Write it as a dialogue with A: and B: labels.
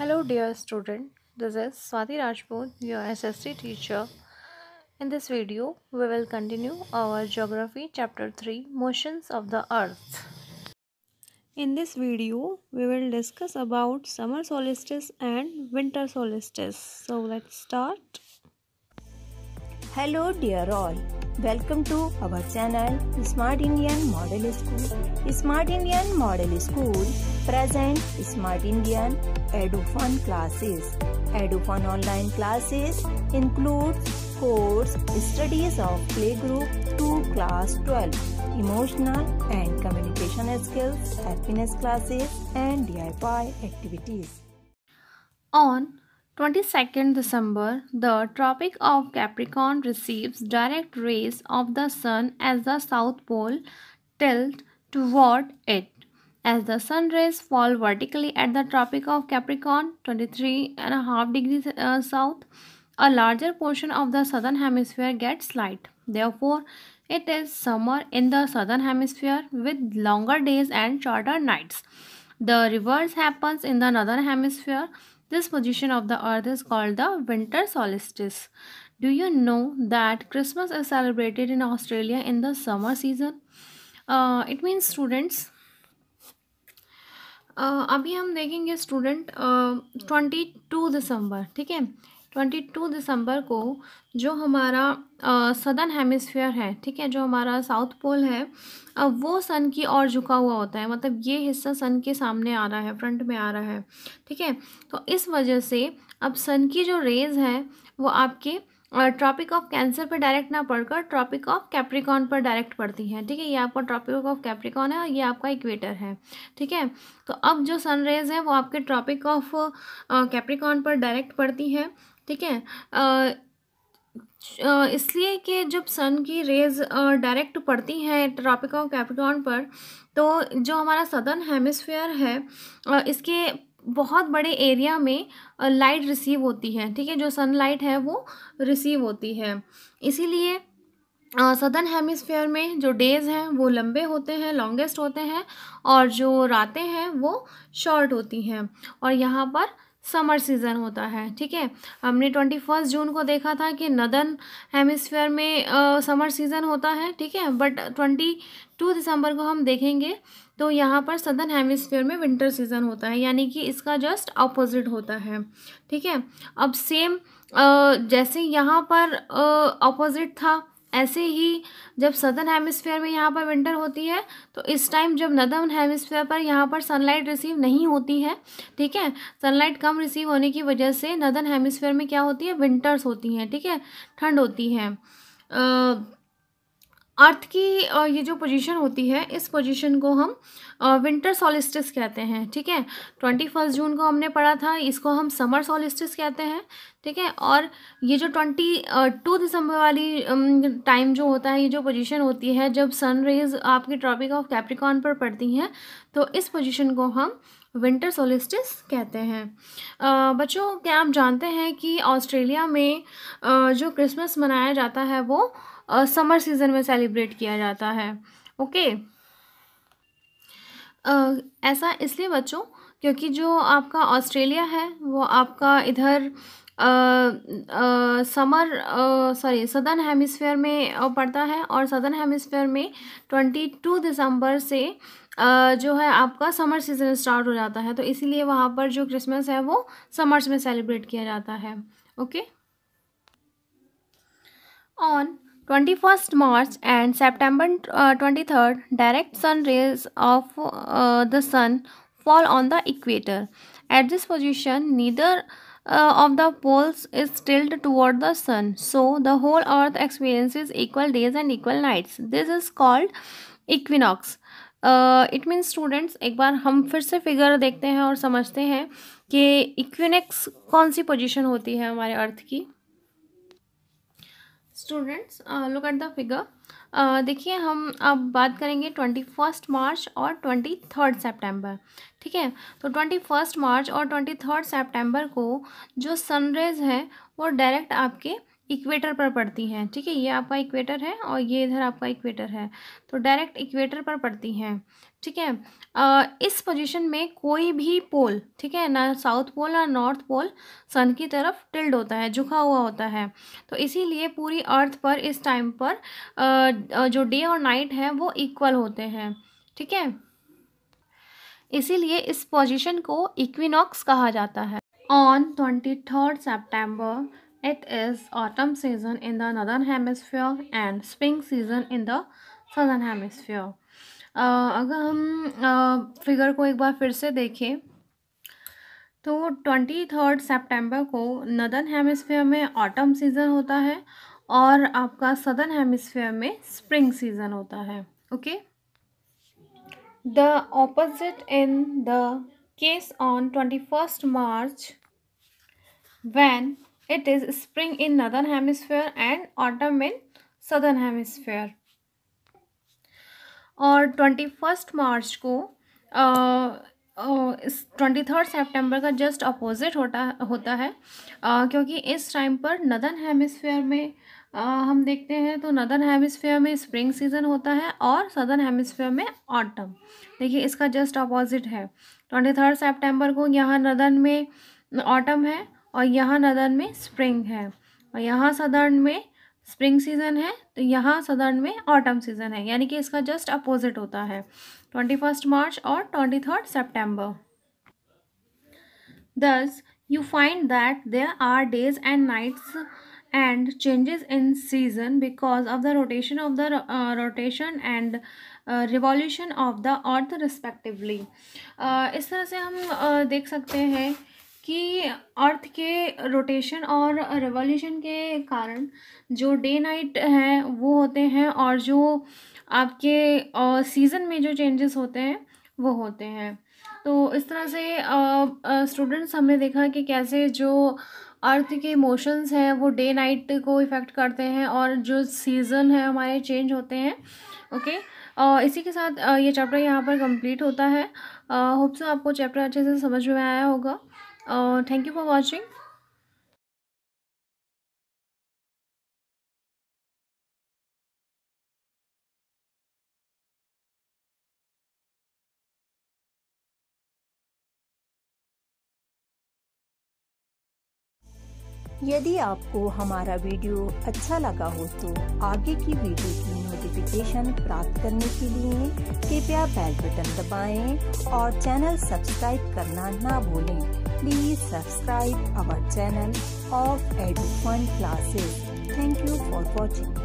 A: Hello dear student, this is Swati Rajput, your SST teacher. In this video, we will continue our Geography Chapter 3, Motions of the Earth. In this video, we will discuss about summer solstice and winter solstice. So let's start. Hello dear all. Welcome to our channel Smart Indian Model School. Smart Indian Model School presents Smart Indian EduFun classes. EduFun online classes includes course studies of playgroup to class 12, emotional and communication skills, happiness classes and DIY activities. On 22nd December, the Tropic of Capricorn receives direct rays of the Sun as the South Pole tilts toward it. As the sun rays fall vertically at the Tropic of Capricorn, 23.5 degrees uh, south, a larger portion of the southern hemisphere gets light. Therefore, it is summer in the southern hemisphere with longer days and shorter nights. The reverse happens in the northern hemisphere this position of the earth is called the winter solstice. Do you know that Christmas is celebrated in Australia in the summer season? Uh, it means students. Uh, अभी हम देखेंगे student. Twenty uh, twenty two December. ठीक है twenty two दिसंबर को जो हमारा southern hemisphere है ठीक है जो हमारा साउथ पोल है अब वो सन की ओर झुका हुआ होता है मतलब ये हिस्सा सन के सामने आ रहा है फ्रंट में आ रहा है ठीक है तो इस वजह से अब सन की जो रेज है वो आपके ट्रॉपिक ऑफ कैंसर पर डायरेक्ट ना पड़कर ट्रॉपिक ऑफ कैप्रिकॉन पर डायरेक्ट पड़ती है ठीक है ये आपका ट्रॉपिक ऑफ कैप्रिकॉन है और ये आपका इक्वेटर है ठीक है तो अब जो सन रेज़ है वो आपके ट्रॉपिक ऑफ कैप्रिकॉन पर डायरेक्ट पड़ती है ठीक है इसलिए कि जब सन की रेज डायरेक्ट पड़ती हैं ट्रॉपिक ऑफ कैप्रिकॉन पर तो जो हमारा सदर्न हेमिसफेयर है इसके बहुत बड़े एरिया में लाइट रिसीव होती है ठीक है जो सनलाइट है वो रिसीव होती है इसीलिए सदर्न हेमिसफेयर में जो डेज़ हैं वो लंबे होते हैं लॉन्गेस्ट होते हैं और जो रातें हैं वो शॉर्ट होती हैं और यहाँ पर समर सीज़न होता है ठीक है हमने ट्वेंटी फर्स्ट जून को देखा था कि नदन हेमिसफेयर में आ, समर सीज़न होता है ठीक है बट ट्वेंटी टू दिसंबर को हम देखेंगे तो यहाँ पर सदर्न हेमिसफेयर में विंटर सीज़न होता है यानी कि इसका जस्ट अपोजिट होता है ठीक है अब सेम जैसे यहाँ पर अपोजिट था ऐसे ही जब सदर्न हेमिसफेयर में यहाँ पर विंटर होती है तो इस टाइम जब नदर्न हेमिसफेयर पर यहाँ पर सनलाइट रिसीव नहीं होती है ठीक है सनलाइट कम रिसीव होने की वजह से नदर्न हेमिसफेयर में क्या होती है विंटर्स होती हैं ठीक है ठंड होती है आ, अर्थ की ये जो पोजीशन होती है इस पोजीशन को हम विंटर सॉलिस्टिस कहते हैं ठीक है ट्वेंटी फर्स्ट जून को हमने पढ़ा था इसको हम समर सॉलिस्टिस कहते हैं ठीक है और ये जो ट्वेंटी टू दिसंबर वाली टाइम जो होता है ये जो पोजीशन होती है जब सन रेज आपकी ट्रॉपिक ऑफ कैप्रिकॉन पर पड़ती हैं तो इस पोजिशन को हम विंटर सोलिस्टिस कहते हैं बच्चों क्या आप जानते हैं कि ऑस्ट्रेलिया में जो क्रिसमस मनाया जाता है वो समर सीज़न में सेलिब्रेट किया जाता है ओके ऐसा इसलिए बच्चों क्योंकि जो आपका ऑस्ट्रेलिया है वो आपका इधर समर सॉरी सदर्न हेमिसफेयर में पड़ता है और सदर्न हेमिसफेयर में ट्वेंटी टू दिसंबर से uh, जो है आपका समर सीज़न स्टार्ट हो जाता है तो इसीलिए वहाँ पर जो क्रिसमस है वो समर्स में सेलिब्रेट किया जाता है okay on twenty first March and September twenty third direct sun rays of the sun fall on the equator. At this position, neither uh, of the poles is tilted toward the sun. So, the whole earth experiences equal days and equal nights. This is called equinox. It means students एक बार हम फिर से figure देखते हैं और समझते हैं कि इक्विनेक्स कौन सी पोजीशन होती है हमारे अर्थ की students look at the figure देखिए हम अब बात करेंगे ट्वेंटी फर्स्ट मार्च और ट्वेंटी थर्ड सेप्टेम्बर ठीक है तो ट्वेंटी फर्स्ट मार्च और ट्वेंटी थर्ड सेप्टेम्बर को जो सनरेज है वो डायरेक्ट आपके इक्वेटर पर पड़ती हैं ठीक है ये आपका इक्वेटर है और ये इधर आपका इक्वेटर है तो डायरेक्ट इक्वेटर पर पड़ती हैं ठीक है इस पोजीशन में कोई भी पोल ठीक है ना साउथ पोल ना नॉर्थ पोल सन की तरफ टिल्ड होता है झुका हुआ होता है तो इसीलिए पूरी अर्थ पर इस टाइम पर जो डे और नाइट है वो इक्वल होते हैं ठीक है इसीलिए इस पोजीशन को इक्विनॉक्स कहा जाता है on twenty third September it is autumn season in the northern hemisphere and spring season in the southern hemisphere अगर हम फिगर को एक बार फिर से देखें तो ट्वेंटी थर्ड सेप्टेम्बर को नदन हेमिसफेयर में ऑटम सीज़न होता है और आपका सदर्न हेमिसफेयर में स्प्रिंग सीज़न होता है okay the opposite in the case on twenty first March when it is spring in northern hemisphere and autumn in southern hemisphere और ट्वेंटी फर्स्ट मार्च को twenty third September का just opposite होता होता है आ, क्योंकि इस टाइम पर northern hemisphere में आ, हम देखते हैं तो नदन हेमिसफेयर में स्प्रिंग सीज़न होता है और सदर्न हेमिसफेयर में ऑटम देखिए इसका जस्ट अपोजिट है ट्वेंटी थर्ड सेप्टेम्बर को यहाँ नदन में ऑटम है और यहाँ नदन में स्प्रिंग है और यहाँ सदर्न में स्प्रिंग सीजन है तो यहाँ सदर्न में ऑटम सीजन है यानी कि इसका जस्ट अपोजिट होता है ट्वेंटी फर्स्ट मार्च और twenty third September thus you find that there are days and nights and changes in season because of the rotation of the rotation and revolution of the earth respectively इस तरह से हम uh, देख सकते हैं कि अर्थ के रोटेशन और रेवोल्यूशन के कारण जो डे नाइट हैं वो होते हैं और जो आपके सीज़न में जो चेंजेस होते हैं वो होते हैं तो इस तरह से स्टूडेंट्स हमने देखा कि कैसे जो अर्थ के मोशंस हैं वो डे नाइट को इफ़ेक्ट करते हैं और जो सीज़न है हमारे चेंज होते हैं ओके और इसी के साथ ये चैप्टर यहाँ पर कंप्लीट होता है होप सो आपको चैप्टर अच्छे से समझ में आया होगा थैंक यू फॉर वॉचिंग यदि आपको हमारा वीडियो अच्छा लगा हो तो आगे की वीडियो की नोटिफिकेशन प्राप्त करने के लिए कृपया बेल बटन दबाएं और चैनल सब्सक्राइब करना ना भूलें Please subscribe our channel of EduFun classes. Thank you for watching.